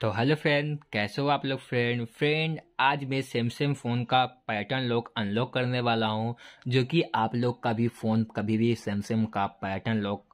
तो hello friend कैसे हो आप लोग फ्रेंड फ्रेंड आज मैं सैमसंग फ़ोन का पैटर्न लॉक अनलॉक करने वाला हूँ जो कि आप लोग का भी फ़ोन कभी भी सैमसंग का पैटर्न लॉक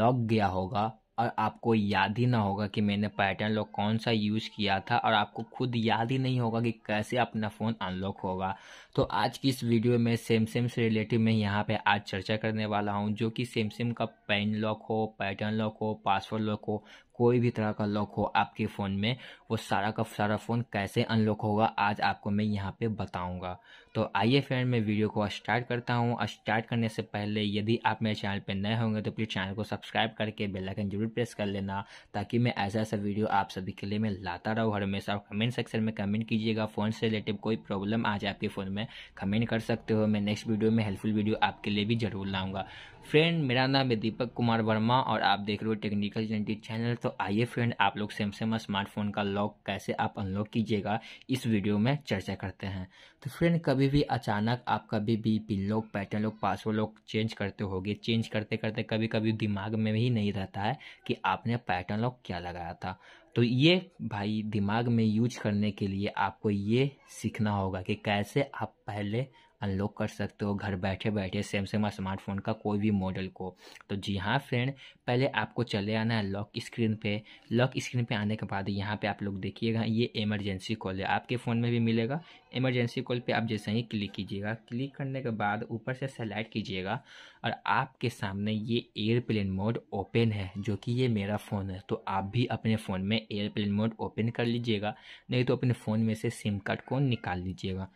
लॉक गया होगा और आपको याद ही ना होगा कि मैंने पैटर्न लॉक कौन सा यूज़ किया था और आपको खुद याद ही नहीं होगा कि कैसे अपना फ़ोन अनलॉक होगा तो आज की इस वीडियो में सेम सेम से रिलेटिव मैं यहाँ पे आज चर्चा करने वाला हूँ जो कि सेम सेम का पेन लॉक हो पैटर्न लॉक हो पासवर्ड लॉक हो कोई भी तरह का लॉक हो आपके फ़ोन में वो सारा का सारा फ़ोन कैसे अनलॉक होगा आज आपको मैं यहाँ पे बताऊँगा तो आइए फ्रेंड मैं वीडियो को स्टार्ट करता हूँ स्टार्ट करने से पहले यदि आप मेरे चैनल पर नए होंगे तो प्लीज़ चैनल को सब्सक्राइब करके बेलाइकन जरूर प्रेस कर लेना ताकि मैं ऐसा ऐसा वीडियो आप सभी के लिए मैं लाता रहूँ हर हमेशा और कमेंट सेक्शन में कमेंट कीजिएगा फ़ोन से रिलेटेड कोई प्रॉब्लम आज आपके फ़ोन में कमेंट कर सकते हो मैं नेक्स्ट वीडियो में हेल्पफुल वीडियो आपके लिए भी ज़रूर लाऊँगा फ्रेंड मेरा नाम है दीपक कुमार वर्मा और आप देख रहे हो टेक्निकल ट्वेंटी चैनल तो तो आइए फ्रेंड आप लोग सैमसंग स्मार्टफोन का लॉक कैसे आप अनलॉक कीजिएगा इस वीडियो में चर्चा करते हैं तो फ्रेंड कभी भी अचानक आप कभी भी pin lock pattern lock password lock change करते होगे चेंज करते करते कभी कभी दिमाग में भी नहीं रहता है कि आपने पैटर्न लॉक क्या लगाया था तो ये भाई दिमाग में यूज करने के लिए आपको ये सीखना होगा कि कैसे आप पहले अनलॉक कर सकते हो घर बैठे बैठे सैमसंग स्मार्टफोन का कोई भी मॉडल को तो जी हाँ फ्रेंड पहले आपको चले आना है लॉक स्क्रीन पे लॉक स्क्रीन पे आने के बाद यहाँ पे आप लोग देखिएगा ये इमरजेंसी कॉल है आपके फ़ोन में भी मिलेगा इमरजेंसी कॉल पे आप जैसे ही क्लिक कीजिएगा क्लिक करने के बाद ऊपर से सेलेक्ट कीजिएगा और आपके सामने ये एयरप्लेन मोड ओपन है जो कि ये मेरा फ़ोन है तो आप भी अपने फ़ोन में एयरप्लेन मोड ओपन कर लीजिएगा नहीं तो अपने फ़ोन में से सिम कार्ड को निकाल लीजिएगा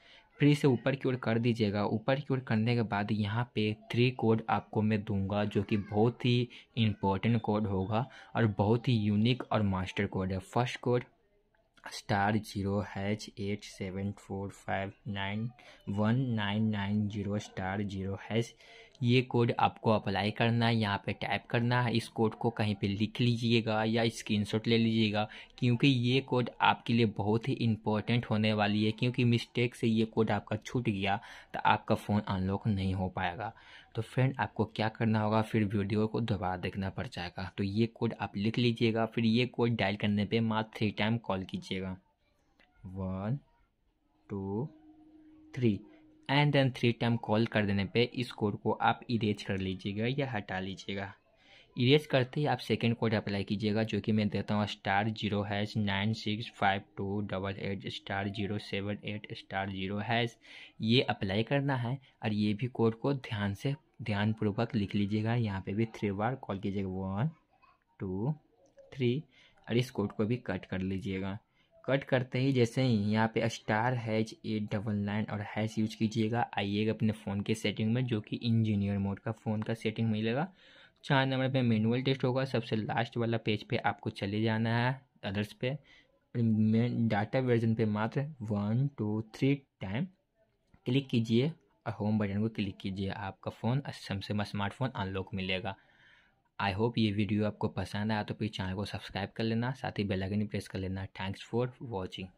फिर इसे ऊपर की ओर कर दीजिएगा ऊपर की ओर करने के बाद यहाँ पे थ्री कोड आपको मैं दूंगा जो कि बहुत ही इम्पोर्टेंट कोड होगा और बहुत ही यूनिक और मास्टर कोड है first code star zero hash eight seven four five nine one nine nine zero star zero hash ये कोड आपको अप्लाई करना है यहाँ पे टाइप करना है इस कोड को कहीं पे लिख लीजिएगा या स्क्रीनशॉट ले लीजिएगा क्योंकि ये कोड आपके लिए बहुत ही इंपॉर्टेंट होने वाली है क्योंकि मिस्टेक से ये कोड आपका छूट गया तो आपका फ़ोन अनलॉक नहीं हो पाएगा तो फ्रेंड आपको क्या करना होगा फिर वीडियो को दोबारा देखना पड़ जाएगा तो ये कोड आप लिख लीजिएगा फिर ये कोड डायल करने पर मात्र थ्री टाइम कॉल कीजिएगा one two three and then three time call कर देने पे इस कोड को आप इरेज कर लीजिएगा या हटा लीजिएगा इरेज करते ही आप सेकेंड कोड अप्लाई कीजिएगा जो कि मैं देता हूँ star zero hash nine six five two double eight star zero seven eight star zero hash ये अप्लाई करना है और ये भी कोड को ध्यान से ध्यानपूर्वक लिख लीजिएगा यहाँ पे भी थ्री बार कॉल कीजिएगा वन टू थ्री और इस कोड को भी कट कर लीजिएगा कट करते ही जैसे ही यहाँ पे star hash eight double nine और हैच यूज कीजिएगा आइएगा अपने फ़ोन के सेटिंग में जो कि इंजीनियर मोड का फ़ोन का सेटिंग मिलेगा चार नंबर पे मैनुअल टेस्ट होगा सबसे लास्ट वाला पेज पे आपको चले जाना है अदर्स पे मेन डाटा वर्जन पे मात्र one two three time click कीजिए और होम बटन को क्लिक कीजिए आपका फ़ोन सैमसंग स्मार्टफोन अनलॉक मिलेगा आई होप ये वीडियो आपको पसंद आया तो प्लीज़ चैनल को सब्सक्राइब कर लेना साथ ही बेल आइकन प्रेस कर लेना थैंक्स फॉर वॉचिंग